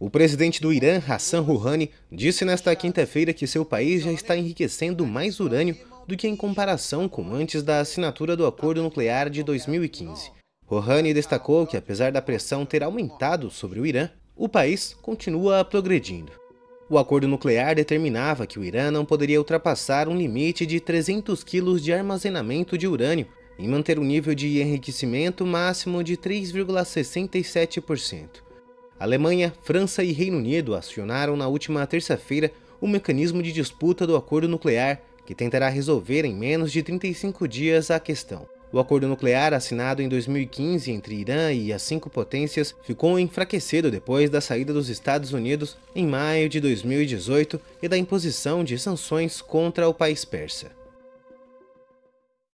O presidente do Irã, Hassan Rouhani, disse nesta quinta-feira que seu país já está enriquecendo mais urânio do que em comparação com antes da assinatura do acordo nuclear de 2015. Rouhani destacou que, apesar da pressão ter aumentado sobre o Irã, o país continua progredindo. O acordo nuclear determinava que o Irã não poderia ultrapassar um limite de 300 quilos de armazenamento de urânio e manter um nível de enriquecimento máximo de 3,67%. Alemanha, França e Reino Unido acionaram na última terça-feira o mecanismo de disputa do acordo nuclear, que tentará resolver em menos de 35 dias a questão. O acordo nuclear assinado em 2015 entre Irã e as cinco potências ficou enfraquecido depois da saída dos Estados Unidos em maio de 2018 e da imposição de sanções contra o país persa.